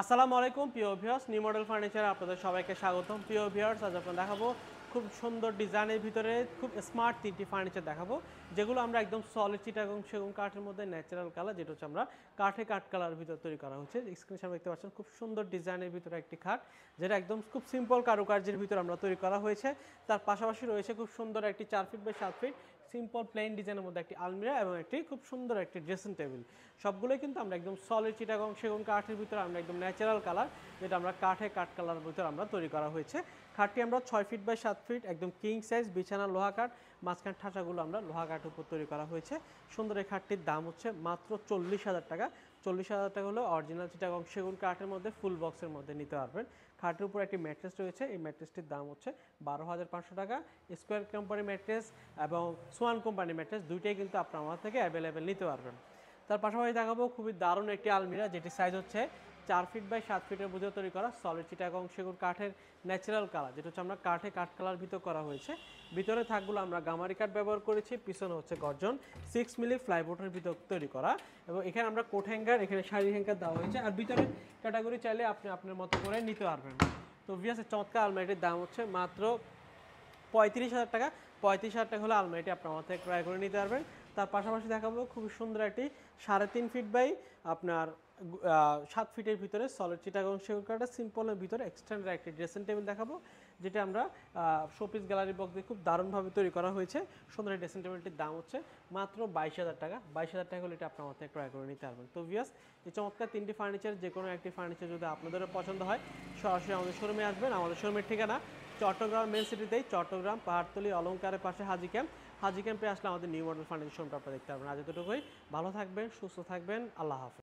আসসালামু আলাইকুম প্রিয় ভিউয়ার্স নিউ মডেল ফার্নিচার আপনাদের সবাইকে স্বাগতম প্রিয় ভিউয়ার্স আজ আপনার দেখাবো খুব সুন্দর ডিজাইনের ভিতরে খুব স্মার্ট তিনটি ফার্নিচার দেখাবো যেগুলো আমরা একদম সলিড চিটা এবং সেগুন কাঠের মধ্যে ন্যাচারাল কালার যেটা হচ্ছে আমরা কাঠে কাঠ কালার ভিতরে তৈরি করা হচ্ছে স্ক্রিনে দেখতে পাচ্ছেন খুব সুন্দর ডিজাইনের ভিতরে একটি খাট যেটা একদম খুব সিম্পল কারুকার্যের ভিতরে আমরা তৈরি করা হয়েছে তার পাশাপাশি রয়েছে খুব সুন্দর একটি চার ফিট বাই সাত ফিট সিম্পল প্লেন ডিজাইনের মধ্যে একটি আলমিরা এবং একটি খুব সুন্দর একটি ড্রেসিং টেবিল সবগুলোই কিন্তু আমরা একদম সলিড চিটাগং সেগুন কাঠের ভিতরে আমরা একদম ন্যাচারাল কালার যেটা আমরা কাঠে কাঠ কালার ভিতরে আমরা তৈরি করা হয়েছে খাটটি আমরা ছয় ফিট বাই সাত ফিট একদম কিং সাইজ বিছানা লোহা কাঠ মাঝখান ঠাঁচাগুলো আমরা লোহা কাঠের উপর তৈরি করা হয়েছে সুন্দর এই খাটটির দাম হচ্ছে মাত্র চল্লিশ হাজার টাকা চল্লিশ হাজার টাকা হলো অরিজিনাল চিটাগং সেগুন কাঠের মধ্যে ফুল বক্সের মধ্যে নিতে পারবেন খাটের উপর একটি ম্যাট্রেস রয়েছে এই ম্যাট্রেসটির দাম হচ্ছে বারো হাজার পাঁচশো টাকা স্কোয়ার কোম্পানি ম্যাট্রেস এবং সোয়ান কোম্পানি ম্যাট্রেস দুইটাই কিন্তু আপনার আমার থেকে অ্যাভেলেবেল নিতে পারবেন তার পাশাপাশি দেখাবো খুবই দারুণ একটি আলমিরা যেটি সাইজ হচ্ছে চার ফিট বাই সাত ফিটের বুঝে তৈরি করা সলিড চিটাগং সেগুন কাঠের ন্যাচারাল কালার যেটা হচ্ছে আমরা কাঠে কাঠ কালার ভিতর করা হয়েছে ভিতরে থাকগুলো আমরা গামারি কাঠ ব্যবহার করেছি পিছনে হচ্ছে গর্জন সিক্স মিলি ফ্লাইবোর্ডের ভিতর তৈরি করা এবং এখানে আমরা কোট হ্যাঙ্গার এখানে শাড়ি হ্যাঙ্গার দেওয়া হয়েছে আর ভিতরে ক্যাটাগরি চাইলে আপনি আপনার মতো করে নিতে পারবেন তো ভিয়াসের চমৎকার আলমারিটির দাম হচ্ছে মাত্র পঁয়ত্রিশ হাজার টাকা পঁয়ত্রিশ হাজার টাকা হলে আলমারিটি আপনার মাথায় ক্রয় করে নিতে পারবেন তার পাশাপাশি দেখাবো খুব সুন্দর একটি সাড়ে তিন ফিট বাই আপনার সাত ফিটের ভিতরে সলিড চিটাগং শিকড়কাটা সিম্পলের ভিতরে এক্সটেন্ড একটি ড্রেসিং টেবিল দেখাবো যেটা আমরা শোপিস গ্যালারি বক্স দিয়ে খুব দারুণভাবে তৈরি করা হয়েছে সুন্দর ড্রেসিং টেবিলটির দাম হচ্ছে মাত্র বাইশ হাজার টাকা বাইশ হাজার টাকা হলে এটা আপনার মাথায় ক্রয় করে নিতে পারবেন তো ভিয়াস এই চমৎকার তিনটি ফার্নিচার যে কোনো একটি ফার্নিচার যদি আপনাদেরও পছন্দ হয় সরাসরি আমাদের শোরুমে আসবেন আমাদের শোরুমের ঠিকানা চট্টগ্রাম মেন সিটিতেই চট্টগ্রাম পাহাড়তলি অলঙ্কারের পাশে হাজি ক্যাম্প হাজি ক্যাম্পে আসলে আমাদের নিউ মডেল ফার্নিচার শোরুমটা আপনারা দেখতে পারবেন আজ এতটুকুই ভালো থাকবেন সুস্থ থাকবেন আল্লাহ হাফেজ